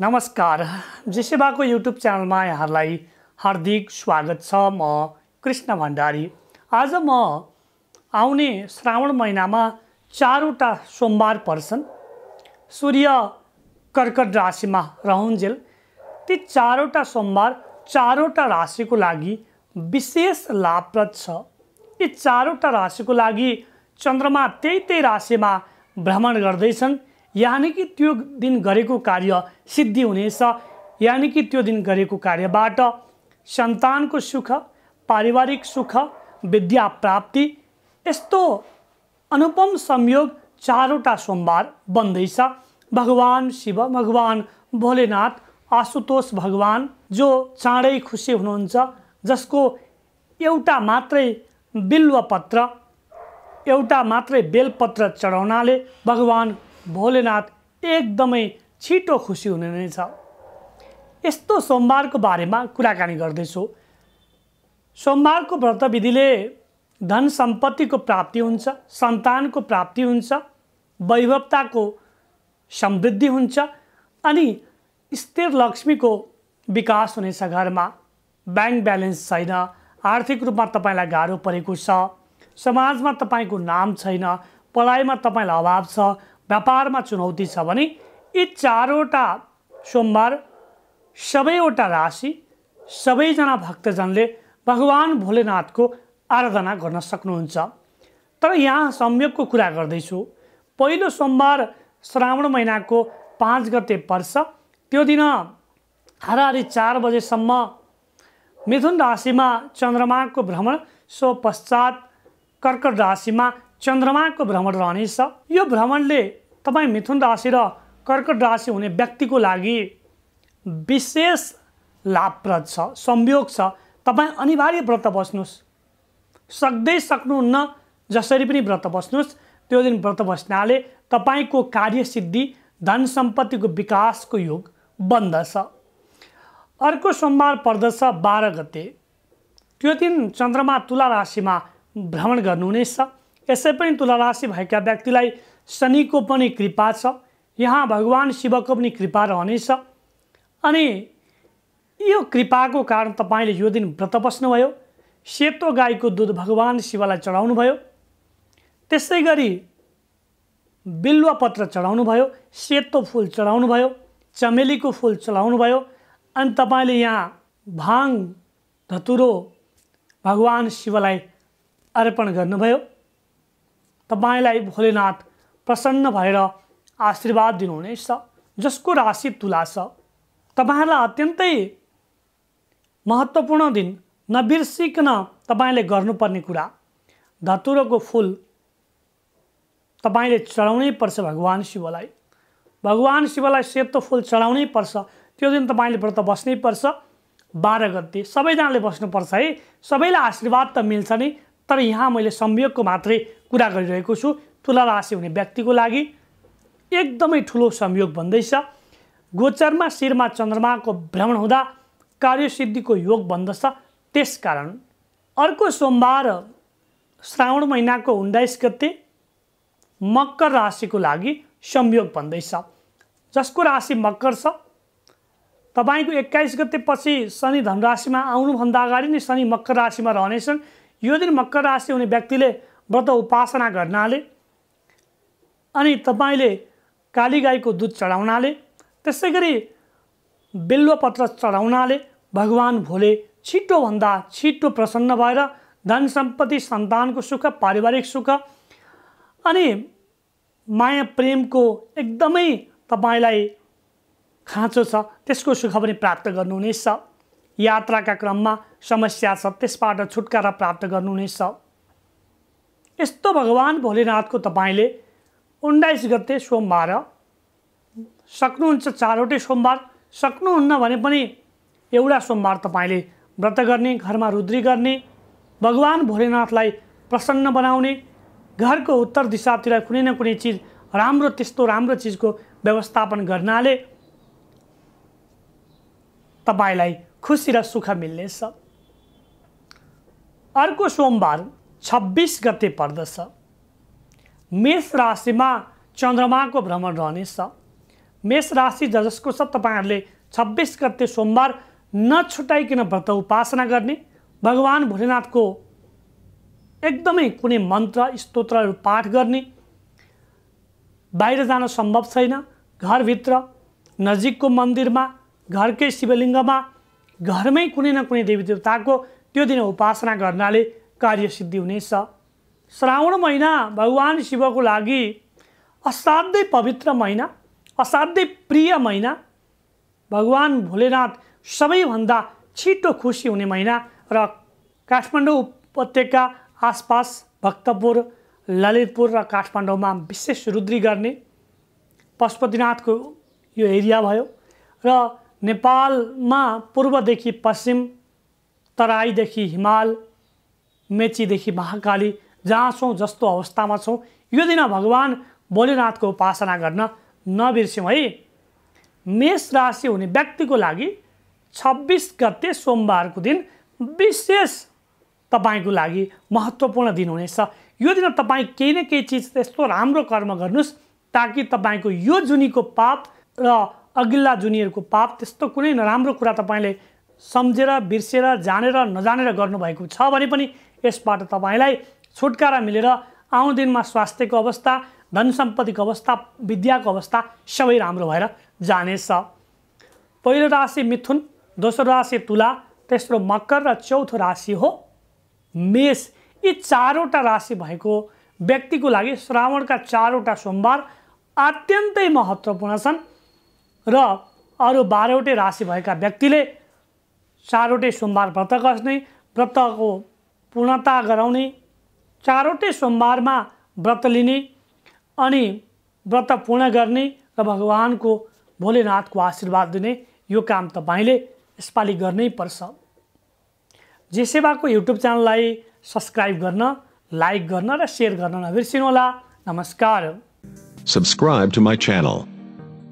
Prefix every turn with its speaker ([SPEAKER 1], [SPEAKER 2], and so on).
[SPEAKER 1] नमस्कार जेसेवाको युट्युब च्यानलमा यहाँहरूलाई हार्दिक स्वागत छ म कृष्ण भण्डारी आज म आउने श्रावण महिनामा चारवटा सोमबार पर्छन् सूर्य कर्कट राशिमा रहन्जेल ती चारवटा सोमबार चारवटा राशिको लागि विशेष लाभप्रद छ यी चारवटा राशिको लागि चन्द्रमा त्यही त्यही राशिमा भ्रमण गर्दैछन् यानि कि त्यो दिन गरेको कार्य सिद्धि हुनेछ यानि कि त्यो दिन गरेको कार्यबाट सन्तानको सुख पारिवारिक सुख विद्या प्राप्ति यस्तो अनुपम संयोग चारवटा सोमबार बन्दैछ भगवान् शिव भगवान् भोलेनाथ आशुतोष भगवान् जो चाँडै खुसी हुनुहुन्छ जसको एउटा मात्रै बिल्वपत्र एउटा मात्रै बेलपत्र चढाउनाले भगवान् भोलेनाथ एकदमै छिटो खुसी हुने नै छ यस्तो सोमबारको बारेमा कुराकानी गर्दैछु सोमबारको व्रतविधिले धन सम्पत्तिको प्राप्ति हुन्छ सन्तानको प्राप्ति हुन्छ वैभवताको समृद्धि हुन्छ अनि स्थिर लक्ष्मीको विकास हुनेछ घरमा ब्याङ्क ब्यालेन्स छैन आर्थिक रूपमा तपाईँलाई गाह्रो परेको छ समाजमा तपाईँको नाम छैन पढाइमा तपाईँलाई अभाव छ व्यापारमा चुनौती छ भने यी चारवटा सोमबार सबैवटा राशि सबैजना भक्तजनले भगवान् भोलेनाथको आराधना गर्न सक्नुहुन्छ तर यहाँ संयोगको कुरा गर्दैछु पहिलो सोमबार श्रावण महिनाको पाँच गते पर्छ त्यो दिन हाराहारी चार बजेसम्म मिथुन राशिमा चन्द्रमाको भ्रमण सो पश्चात कर्कट राशिमा चन्द्रमाको भ्रमण रहनेछ यो भ्रमणले तपाईँ मिथुन राशि र कर्कट राशि हुने व्यक्तिको लागि विशेष लाभप्रद छ संयोग छ तपाईँ अनिवार्य व्रत बस्नुहोस् सक्दै सक्नुहुन्न जसरी पनि व्रत बस्नुहोस् त्यो दिन व्रत बस्नाले तपाईँको कार्यसिद्धि धन सम्पत्तिको विकासको योग बन्दछ अर्को सोमबार पर्दछ बाह्र गते त्यो दिन चन्द्रमा तुला राशिमा भ्रमण गर्नुहुनेछ यसै पनि तुला राशि भएका व्यक्तिलाई शनिको पनि कृपा छ यहाँ भगवान् शिवको पनि कृपा रहनेछ अनि यो कृपाको कारण तपाईँले यो दिन व्रत बस्नुभयो सेतो गाईको दुध भगवान् शिवलाई चढाउनुभयो त्यसै गरी चढाउनु भयो सेतो फुल भयो चमेलीको फुल भयो अनि तपाईँले यहाँ भाङ धतुरो भगवान् शिवलाई अर्पण गर्नुभयो तपाईँलाई भोलेनाथ प्रसन्न भएर आशीर्वाद दिनुहुनेछ जसको राशि तुला छ तपाईँहरूलाई अत्यन्तै महत्त्वपूर्ण दिन नबिर्सिकन तपाईँले गर्नुपर्ने कुरा धतुरोको फुल तपाईँले चढाउनै पर्छ भगवान् शिवलाई भगवान् शिवलाई सेतो फुल चढाउनै पर्छ त्यो दिन तपाईँले व्रत बस्नै पर्छ बाह्र गते सबैजनाले बस्नुपर्छ है सबैलाई आशीर्वाद त मिल्छ नै तर यहाँ मैले संयोगको मात्रै कुरा गरिरहेको छु तुला राशि हुने व्यक्तिको लागि एकदमै ठुलो संयोग भन्दैछ गोचरमा शिरमा चन्द्रमाको भ्रमण हुँदा कार्यसिद्धिको योग बन्दछ त्यस कारण अर्को सोमबार श्रावण महिनाको उन्नाइस गते मकर राशिको लागि संयोग भन्दैछ जसको राशि मकर छ तपाईँको एक्काइस गतेपछि शनि धनराशिमा आउनुभन्दा अगाडि नै शनि मकर राशिमा रहनेछन् यो दिन मकर राशि हुने व्यक्तिले व्रत उपासना गर्नाले अनि तपाईँले काली गाईको दुध चढाउनाले त्यसै गरी बिल्वपत्र चढाउनाले भगवान् भोले छिटोभन्दा छिटो प्रसन्न भएर धन सम्पत्ति सन्तानको सुख पारिवारिक सुख अनि माया प्रेमको एकदमै तपाईँलाई खाँचो छ त्यसको सुख पनि प्राप्त गर्नुहुनेछ यात्राका क्रममा समस्या छ त्यसबाट छुटकारा प्राप्त गर्नुहुनेछ यस्तो भगवान् भोलेनाथको तपाईँले उन्नाइस गते सोमबार सक्नुहुन्छ चारवटै सोमबार सक्नुहुन्न भने पनि एउटा सोमबार तपाईँले व्रत गर्ने घरमा रुद्री गर्ने भगवान् भोलेनाथलाई प्रसन्न बनाउने घरको उत्तर दिशातिर कुनै न कुनै चिज राम्रो त्यस्तो राम्रो चिजको व्यवस्थापन गर्नाले तपाईँलाई खुसी र सुख मिल्नेछ अर्को सोमबार छब्बिस गते पर्दछ मेष राशिमा चन्द्रमाको भ्रमण रहनेछ मेष राशि ज जसको छ तपाईँहरूले छब्बिस गते सोमबार नछुटाइकन व्रत उपासना गर्ने भगवान् भोलेनाथको एकदमै कुनै मन्त्र स्तोत्रहरू पाठ गर्ने बाहिर जान सम्भव छैन घरभित्र नजिकको मन्दिरमा घरकै शिवलिङ्गमा घरमै कुनै न कुनै देवी देवताको त्यो दिन उपासना गर्नाले कार्यसिद्धि हुनेछ श्रावण महिना भगवान् शिवको लागि असाध्यै पवित्र महिना असाध्यै प्रिय महिना भगवान् भोलेनाथ सबैभन्दा छिटो खुसी हुने महिना र काठमाडौँ उपत्यका आसपास भक्तपुर ललितपुर र काठमाडौँमा विशेष रुद्री गर्ने पशुपतिनाथको यो एरिया भयो र नेपालमा पूर्वदेखि पश्चिम तराईदेखि हिमाल मेचीदेखि महाकाली जहाँ छौँ जस्तो अवस्थामा छौँ यो दिन भगवान् भोलेनाथको उपासना गर्न नबिर्स्यौँ है मेष राशि हुने व्यक्तिको लागि छब्बिस गते सोमबारको दिन विशेष तपाईँको लागि महत्त्वपूर्ण दिन हुनेछ यो दिन तपाईँ केही न केही चिज यस्तो राम्रो कर्म गर्नुहोस् ताकि तपाईँको यो जुनीको पाप र अघिल्ला जुनियरको पाप त्यस्तो कुनै नराम्रो कुरा तपाईँले सम्झेर बिर्सेर जानेर नजानेर गर्नुभएको छ भने पनि यसबाट तपाईँलाई छुटकारा मिलेर आउँ दिनमा स्वास्थ्यको अवस्था धन सम्पत्तिको अवस्था विद्याको अवस्था सबै राम्रो भएर जानेछ पहिलो राशि मिथुन दोस्रो राशि तुला तेस्रो मकर र चौथो राशि हो मेष यी चारवटा राशि भएको व्यक्तिको लागि श्रावणका चारवटा सोमबार अत्यन्तै महत्त्वपूर्ण छन् र अरू बाह्रवटै राशि भएका व्यक्तिले चारवटै सोमबार व्रत कस्ने व्रतको पूर्णता गराउने चारवटै सोमबारमा व्रत लिने अनि व्रत पूर्ण गर्ने र भगवान्को भोलेनाथको आशीर्वाद दिने यो काम तपाईँले यसपालि गर्नै पर्छ जे सेवाको युट्युब च्यानललाई सब्सक्राइब गर्न लाइक गर्न र सेयर गर्न नबिर्सिनुहोला नमस्कार सब्सक्राइब टु माई च्यानल